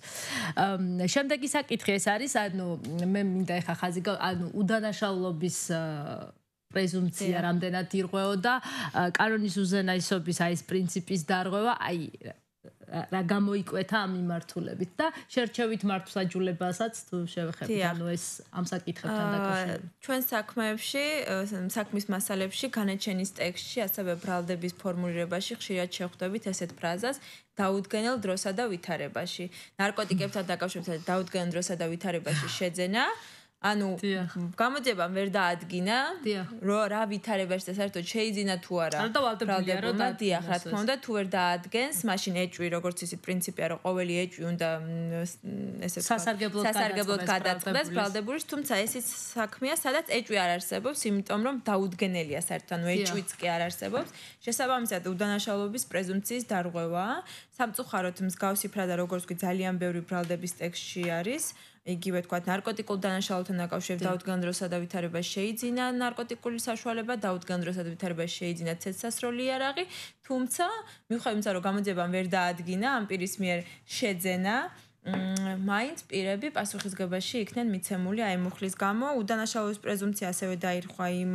შემდეგი საკითხი ეს არის ანუ მე მინდა ეხა ხაზი ანუ უდანაშაულობის ეს პრეზუმცია რამდენად ირღვეოდა კანონის უზენაესობის აი ეს პრინციპის დარღვევა აი რა გამოიკვეთა ამ მიმართულებით და შერჩევით მართვსაჯულებასაც თუ შევეხებით ანუ ეს ამ საკითხებთან დაკავშირებით ჩვენ საქმეებში საქმის მასალებში განაჩენის ტექსტში ასევე ბრალდების ფორმულირებაში ხშირად შეხვდებით ესეთ ფრაზას დაუდგენელ დროსა და ვითარებაში ნარკოტიკებთან დაკავშირებით დაუდგენელ დროსა და ვითარებაში შეძენა ანუ გამოდება ვერ დაადგინა რომ რა ვითარებაში და საერთოდ შეიძინა თუ არა და ვალდებულია რომ დაადგინოს რა თქმა უნდა თუ ვერ დაადგენს მაშინ ეჭვი როგორც ისეთ პრინციპია რომ ყოველი ეჭვი უნდა ესე სასარგებლოდ სასარგებლოდ გადაწყდეს ვალდებულის თუმცა ეს ის საქმეა სადაც ეჭვი არ არსებობს იმიტომ რომ დაუდგენელია საერთოდ ანუ ეჭვიც კი არ არსებობს შესაბამისად უდანაშაულობის პრეზუმციის დარღვევა სამწუხაროდ მსგავსი ფრაზა როგორც კი ძალიან ბევრი ბრალდების ტექსში არის იგივე თქვა ნარკოტიკულ დანაშაულთან დაკავშირებით დაუდგენ დროსა და ვითარება შეიძინა ნარკოტიკული საშუალება დაუდგენ დროსა და ვითარება შეიძინა ცეცასროლი იარაღი თუმცა მიხვდება იმცა რომ გამოძებამ ვერ დაადგინა ამ პირის მიერ შეძენა მაინც პირები პასუხისგებაში იქნენ მიცემული აი მუხლის გამო უდანაშაულოს პრეზუმცია ასევე დაირხვა იმ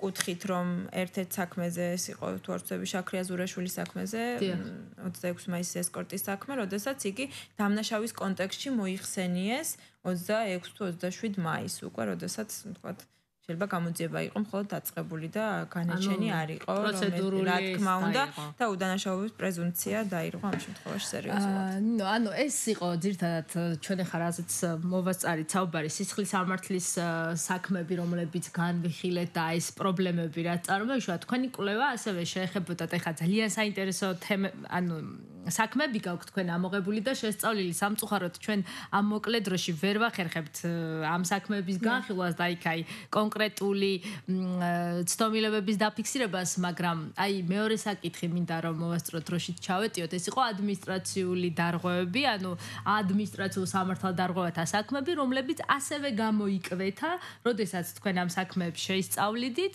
კუთხით რომ ერთ-ერთ საქმეზე ეს იყო თვარცები შაქრიას ურაშვილის საქმეზე 26 მაისის ესკორტის საქმე, როდესაც იგი დამნაშავის კონტექსტში მოიხსენიეს 26 თუ 27 მაისს უკვე, როდესაც თქვათ შეიძლება გამოძიება იყოს მხოლოდ დაწყებული და განაჩენი არ იყოს პროცედურული რა თქმა უნდა და უდანაშაულობის პრეზუმცია დაირღვა ამ შემთხვევაში სერიოზულად. აა ანუ ეს იყო ძირთადად э, ჩვენ ახლა ასეც э, მოვასწარი თავბარი სისხლის ამართლის э, საქმეები რომლებიც განვიხილეთ და ეს პრობლემები რა წარმოიშვა თქვენი კვლევა ასევე შეეხებოდათ ახლა ძალიან საინტერესო თემა ანუ საქმეები გაქვთ თქვენ ამოღებული და შესწავლილი სამწუხაროდ ჩვენ ამ მოკლე დროში ვერ ვახერხებთ ამ საქმეების განხილვას და იქაი კონკრეტულად კონკრეტული ცნობილებების დაფიქსირებას, მაგრამ აი მეორე საკითხი მინდა რომ მოვასწროთ როშით ჩავეტიოთ, ეს იყო ადმინისტრაციული დარღვევები, ანუ ადმინისტრაციულ სამართალ დარღვევათა საქმეები, რომლებიც ასევე გამოიკვეთა, როდესაც თქვენ ამ საქმეებს შეისწავლიდით,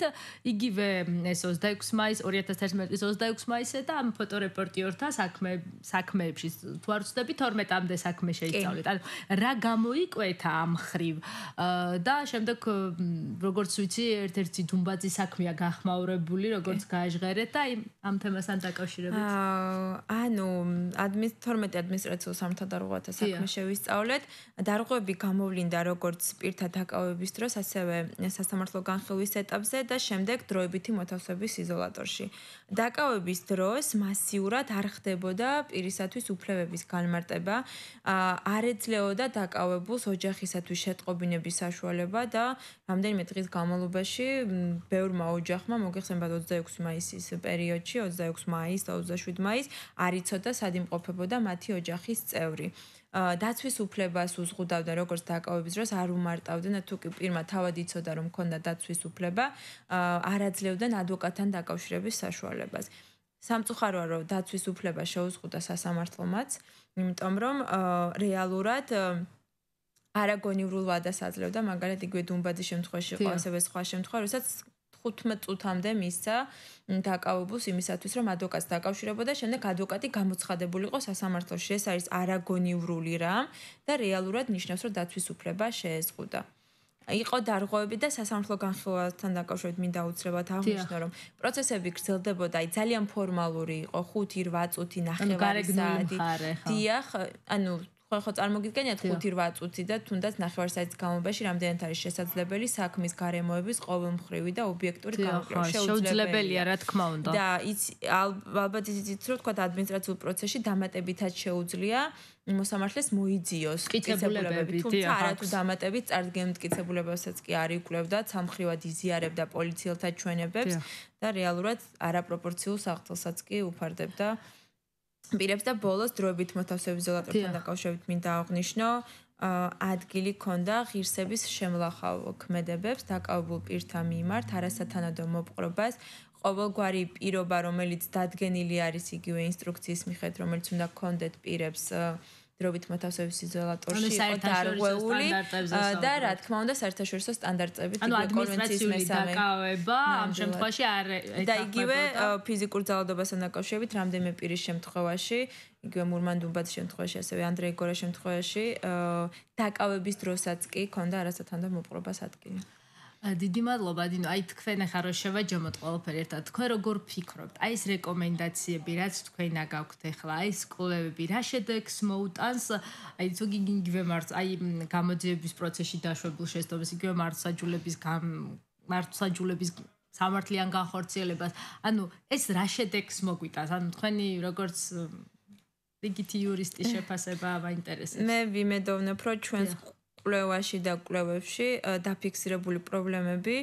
იგივე ეს 26 მაისს, 2011-ის 26 მაისზე და ამ ფოტორეპორტიორთა საქმე საქმეებში თუ არ ვცდები 12-მდე საქმე შეისწავლეთ. ანუ რა გამოიკვეთა ამ ხრივ და შემდეგ რო როგორც ვიცი, ერთ-ერთი დუმბაძის საქმეა გახმაურებული, როგორც გააჟღერეთ და აი ამ თემასთან დაკავშირებით. აა ანუ ადმინისტრაციული ადმინისტრაციული სამართა დარღვათა საქმე შევისწავლეთ. დარღვევები გამოვლინდა როგორც პირთა დაკავების დროს, ასევე სასამართლო განხილვის ეტაპზე და შემდეგ დროებითი მოთავსების იზოლატორში. დაკავების დროს მასიურად არ ხდებოდა პირისათვის უფლებების განმარტება, არ ეძლეოდა დაკავებულს ოჯახისათვის შეტყობინების საშუალება და რამდენიმე დღე წლის განმავლობაში ბევრმა ოჯახმა მოიხსენა 26 მაისის პერიოდში 26 მაის და 27 მაის არიცოდა სად იმყოფებოდა მათი ოჯახის წევრი დაცვის უფლებას უზღუდავდა როგორც დაკავების დროს არ უმარტავდნენ თუ კი პირმა თავად იცოდა რომ ქონდა დაცვის უფლება არაძლევდნენ ადვოკატთან დაკავშირების საშუალებას სამწუხაროა რომ დაცვის უფლება შეუზღუდა სასამართლომაც იმიტომ რომ რეალურად არაგონიურულ ვადას აძლევდა მაგალითად იგვე დუმბაძის შემთხვევაში ყო ასევე სხვა შემთხვევა როდესაც 15 წუთამდე მისცა დაკავებულს იმისათვის რომ ადვოკატს დაკავშირებოდა შემდეგ ადვოკატი გამოცხადებული იყო სასამართლოში ეს არის არაგონიურული რამ და რეალურად ნიშნავს რომ დაცვის უფლება შეეზღუდა იყო დარღვევები და სასამართლო განხილვასთან დაკავშირებით მინდა უცხრებათ აღნიშნო რომ პროცესები გრძელდებოდა აი ძალიან ფორმალური იყო 5-8 წუთი ნახევარი საათი დიახ ანუ ხო ხო წარმოგიდგენიათ 5-8 წუთი და თუნდაც ნახევარსაათის განმავლობაში რამდენად არის შესაძლებელი საქმის გარემოების ყოველმხრივი და ობიექტური გამოკვლევა შეუძლებელია რა თქმა უნდა და იც ალბათ იცით რომ თქვა ადმინისტრაციულ პროცესში დამატებითაც შეუძლია მოსამართლეს მოიძიოს კიცებულებები თუმცა არა თუ დამატებით წარდგენილ კიცებულებასაც კი არ იკვლევდა სამხრივად იზიარებდა პოლიციელთა ჩვენებებს და რეალურად არაპროპორციულ საფრთხესაც კი უფარდებდა პირებს და ბოლოს დროებით მოთავსების იზოლატორთან დაკავშირებით მინდა აღნიშნო ადგილი ქონდა ღირსების შემლახავო ქმედებებს დაკავებულ პირთა მიმართ არასათანადო მოპყრობას ყოველგვარი პირობა რომელიც დადგენილი არის იგივე ინსტრუქციის მიხედვით რომელიც უნდა გქონდეთ პირებს დროვით მოთავსების იზოლატორში იყო დარღვეული და რა თქმა უნდა საერთაშორისო სტანდარტებით იყო კონვენციული დაკავება ამ შემთხვევაში არ და იგივე ფიზიკურ ძალადობასთან დაკავშირებით რამდენიმე პირის შემთხვევაში იგივე მურმანდუმბაძის შემთხვევაში ასევე ანდრეი გორას შემთხვევაში დაკავების დროსაც კი ქონდა არასათანადო მოპყრობა სადგენი დიდი მადლობა დინო აი თქვენ ახლა რომ შევაჯამოთ ყველაფერი ერთად თქვენ როგორ ფიქრობთ აი ეს რეკომენდაციები რაც თქვენა გაგვთ ახლა აი სკოლები რა შედეგს მოუტანს აი ზოგი გინგვე მარც აი გამოძიების პროცესში დაშვებულ შეესდომის იგივე მარცაჯულების მარცაჯულების სამართლიან განხორციელებას ანუ ეს რა შედეგს მოგვიტანს ანუ თქვენი როგორც იგი თიურისტი შეფასება მაინტერესებს მე ვიმედოვნებ რომ ჩვენს კვლევაში და კვლევებში დაფიქსირებული პრობლემები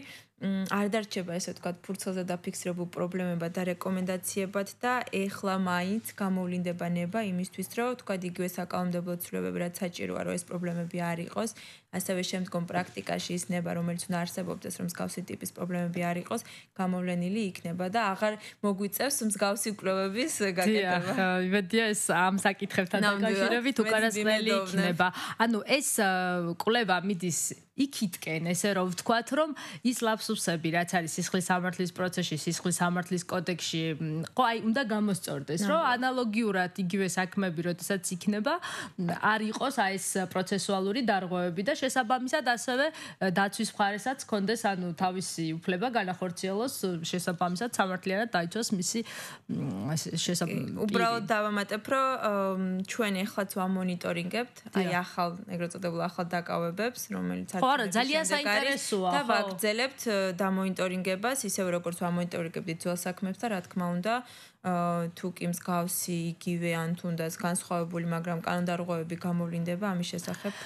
არ დარჩება ესე ვთქვათ ფურცელზე დაფიქსირებულ პრობლემებად და რეკომენდაციებად და ეხლა მაინც გამოვლინდება ნება იმისთვის რომ ვთქვათ იგივე საკანონმდებლო ცვლილებები რაც საჭიროა რომ ეს პრობლემები არ იყოს ასევე შემდგომ პრაქტიკაში ის ნება რომელიც უნდა არსებობდეს რომ მსგავსი ტიპის პრობლემები არ იყოს გამოვლენილი იქნება და აღარ მოგვიწევს მსგავსი კვლევების გაკეთება დიახ იმედია ეს ამ საკითხებთან დაკავშირებით უკარასლელი იქნება ანუ ეს კვლევა მიდის იქითკენ ესე რომ ვთქვათ რომ ის ლაფსუსები რაც არის სისხლის სამართლის პროცესში სისხლის სამართლის კოდექსში ხო აი უნდა გამოსწორდეს რომ ანალოგიურად იგივე საქმეები როდესაც იქნება არ იყოს აი ეს პროცესუალური დარღვევები და შესაბამისად ასევე დაცვის მხარესაც კონდეს ანუ თავისი უფლება განახორციელოს შესაბამისად სამართლიანად დაიცვას მისი შესაბამისად უბრალოდ დავამატებ რომ ჩვენ ახლაც ვამონიტორინგებთ აი ახალ ეგრეთ წოდებულ ახალ დაკავებებს რომელიც არ არა ძალიან საინტერესოა და ვაგრძელებთ დამონიტორინგებას ისევ როგორც ამონიტორინგებდით ძველ საქმეებს და რა თქმა უნდა თუ კი მსგავსი იგივე ან თუნდაც განსხვავებული მაგრამ კალენდარღოვები გამოვლინდება ამის შესახებ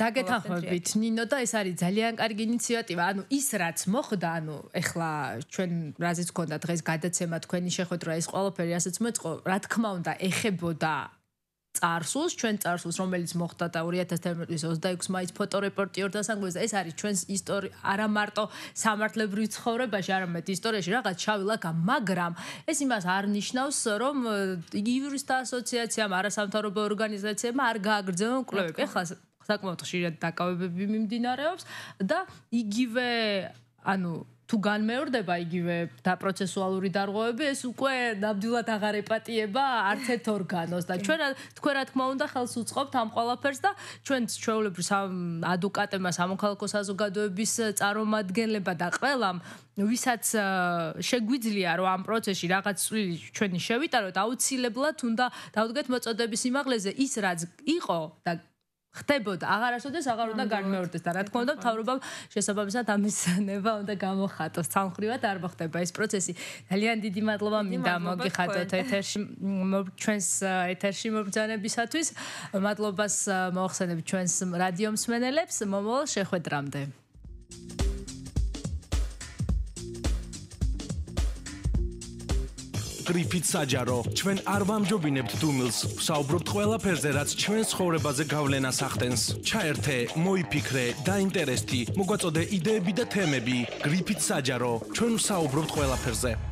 დაგეთანხმებით ნინო და ეს არის ძალიან კარგი ინიციატივა ანუ ის რაც მოხდა ანუ ეხლა ჩვენ რაზეც გქონდა დღეს გადაცემა თქვენი შეხვედრა ეს ყველაფერი ასეც მოწყო რა თქმა უნდა ეხებოდა წარსულს, ჩვენ წარსულს, რომელიც მოხდა და 2016-26 მაისის ფოტორეპორტიორ დასანგვეს, ეს არის ჩვენს ისტორია, არა მარტო სამართლებრივ ცხოვრებაში, არამედ ისტორიაში რაღაც ჩავილა, მაგრამ ეს იმას არნიშნავს, რომ იგი იურისტთა ასოციაციამ, არასამთავრობო ორგანიზაციებმა არ გააგრძელონ კვლევები. ეხლა საკმაოდ ხშირად დაკავებები მიმდინარეობს და იგივე ანუ თუ განმეორდება იგივე დაპროცესუალური დარღვევები, ეს უკვე ნამდვილად აღარ ეპატიება არც ერთ ორგანოს და ჩვენ თქვენ რა თქმა უნდა ხელს უწყობთ ამ ყველაფერს და ჩვენც ჩვეულებრივ ადვოკატებმა, სამოქალაქო საზოგადოების წარმომადგენლებმა და ყველამ ვისაც შეგვიძლია რომ ამ პროცესში რაღაც წვლილი ჩვენი შევიტაროთ აუცილებლად უნდა დავდგეთ მოწოდების სიმაღლეზე ის რაც იყო და ხდებოდა. აღარ არსოდეს, აღარ უნდა განმეორდეს და რა თქმა უნდა, თავრობამ შესაბამისად ამისნება უნდა გამოხატოს. სამხრივად არ მოხდება ეს პროცესი. ძალიან დიდი მადლობა მინდა მოგიხადოთ ეთერში ჩვენს ეთერში მომწანებისათვის. მადლობას მოახსენებ ჩვენს რადიო მსმენელებს. მომავალ შეხვედრამდე. thank you გრიფით საჯარო. ჩვენ არ ვამჯობინებთ დუმილს. ვსაუბრობთ ყველაფერზე, რაც ჩვენ ცხოვრებაზე გავლენას ახდენს. ჩაერთე, მოიფიქრე, დაინტერესდი, მოგვაწოდე იდეები და თემები. გრიფით საჯარო. ჩვენ ვსაუბრობთ ყველაფერზე.